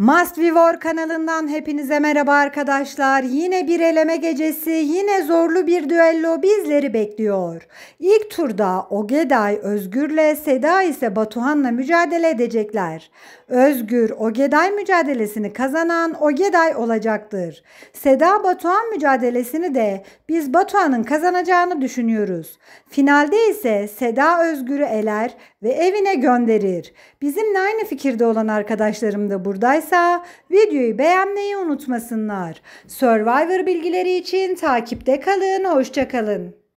Must Vivor kanalından hepinize merhaba arkadaşlar. Yine bir eleme gecesi, yine zorlu bir düello bizleri bekliyor. İlk turda Ogeday Özgür'le Seda ise Batuhan'la mücadele edecekler. Özgür Ogeday mücadelesini kazanan Ogeday olacaktır. Seda Batuhan mücadelesini de biz Batuhan'ın kazanacağını düşünüyoruz. Finalde ise Seda Özgür'ü eler ve evine gönderir. Bizimle aynı fikirde olan arkadaşlarım da buradaysa varsa videoyu beğenmeyi unutmasınlar. Survivor bilgileri için takipte kalın, hoşçakalın.